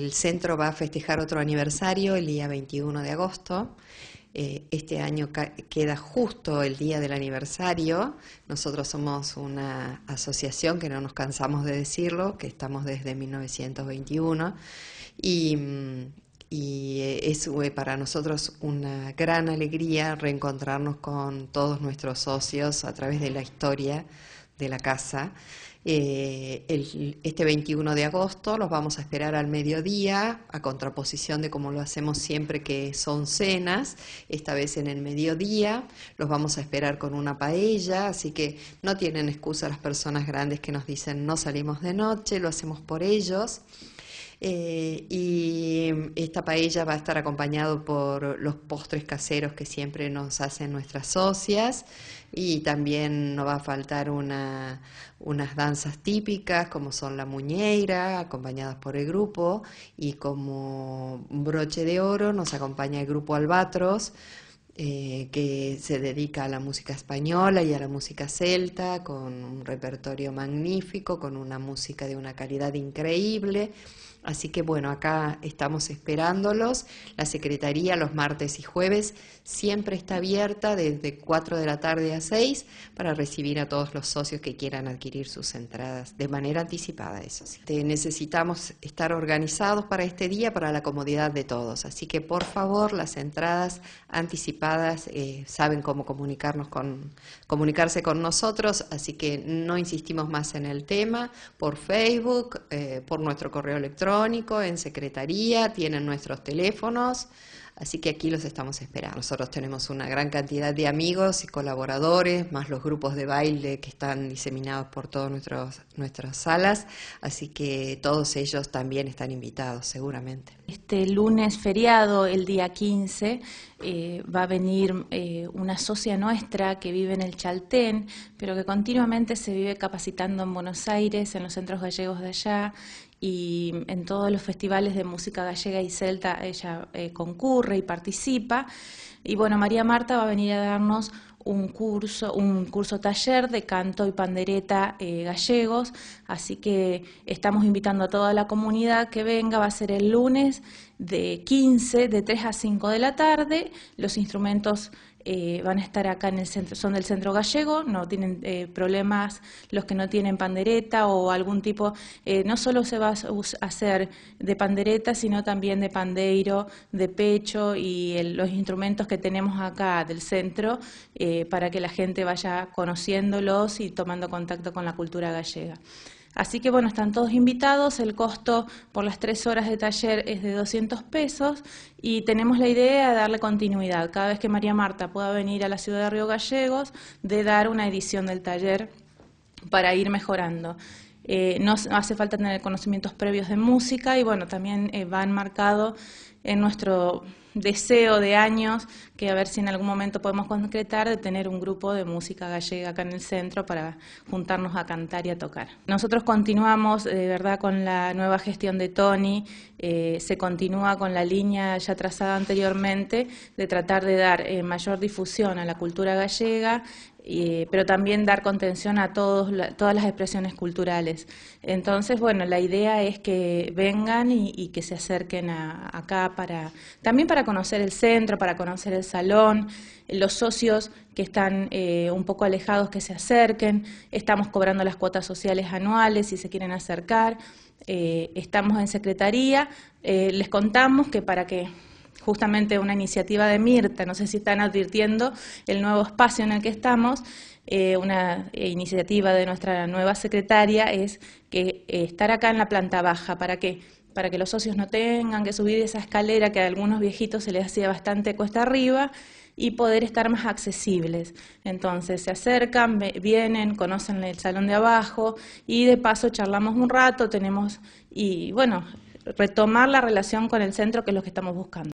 El centro va a festejar otro aniversario el día 21 de agosto. Eh, este año queda justo el día del aniversario. Nosotros somos una asociación que no nos cansamos de decirlo, que estamos desde 1921 y, mm, y eh, es eh, para nosotros una gran alegría reencontrarnos con todos nuestros socios a través de la historia de la casa. Eh, este 21 de agosto los vamos a esperar al mediodía, a contraposición de como lo hacemos siempre que son cenas, esta vez en el mediodía, los vamos a esperar con una paella, así que no tienen excusa las personas grandes que nos dicen no salimos de noche, lo hacemos por ellos. Eh, y esta paella va a estar acompañado por los postres caseros que siempre nos hacen nuestras socias y también nos va a faltar unas danzas típicas como son la muñeira, acompañadas por el grupo, y como broche de oro nos acompaña el grupo Albatros eh, que se dedica a la música española y a la música celta, con un repertorio magnífico, con una música de una calidad increíble. Así que bueno, acá estamos esperándolos. La Secretaría los martes y jueves siempre está abierta desde 4 de la tarde a 6 para recibir a todos los socios que quieran adquirir sus entradas de manera anticipada, eso sí. necesitamos estar organizados para este día, para la comodidad de todos. Así que por favor, las entradas anticipadas eh, saben cómo comunicarnos con, comunicarse con nosotros, así que no insistimos más en el tema, por Facebook, eh, por nuestro correo electrónico, en secretaría, tienen nuestros teléfonos, Así que aquí los estamos esperando. Nosotros tenemos una gran cantidad de amigos y colaboradores, más los grupos de baile que están diseminados por todas nuestras salas, así que todos ellos también están invitados seguramente. Este lunes feriado, el día 15, eh, va a venir eh, una socia nuestra que vive en el Chaltén, pero que continuamente se vive capacitando en Buenos Aires, en los centros gallegos de allá, y en todos los festivales de música gallega y celta ella eh, concurre y participa. Y bueno, María Marta va a venir a darnos un curso, un curso taller de canto y pandereta eh, gallegos, así que estamos invitando a toda la comunidad que venga, va a ser el lunes de 15, de 3 a 5 de la tarde, los instrumentos eh, van a estar acá en el centro, son del centro gallego, no tienen eh, problemas los que no tienen pandereta o algún tipo, eh, no solo se va a hacer de pandereta, sino también de pandeiro, de pecho y los instrumentos que tenemos acá del centro para que la gente vaya conociéndolos y tomando contacto con la cultura gallega. Así que bueno, están todos invitados, el costo por las tres horas de taller es de 200 pesos y tenemos la idea de darle continuidad, cada vez que María Marta pueda venir a la ciudad de Río Gallegos, de dar una edición del taller para ir mejorando. Eh, no hace falta tener conocimientos previos de música y bueno, también van eh, va enmarcado en nuestro deseo de años, que a ver si en algún momento podemos concretar, de tener un grupo de música gallega acá en el centro para juntarnos a cantar y a tocar. Nosotros continuamos, eh, de verdad, con la nueva gestión de Tony, eh, se continúa con la línea ya trazada anteriormente de tratar de dar eh, mayor difusión a la cultura gallega, pero también dar contención a todos, todas las expresiones culturales. Entonces, bueno, la idea es que vengan y, que se acerquen acá para también para conocer el centro, para conocer el salón, los socios que están eh, un poco alejados que se acerquen, estamos cobrando las cuotas sociales anuales si se quieren acercar, eh, estamos en secretaría, eh, les contamos que para que justamente una iniciativa de Mirta, no sé si están advirtiendo el nuevo espacio en el que estamos, una iniciativa de nuestra nueva secretaria es que estar acá en la planta baja, ¿para qué? para que los socios no tengan que subir esa escalera que a algunos viejitos se les hacía bastante cuesta arriba y poder estar más accesibles. Entonces se acercan, vienen, conocen el salón de abajo y de paso charlamos un rato, tenemos y bueno, retomar la relación con el centro que es lo que estamos buscando.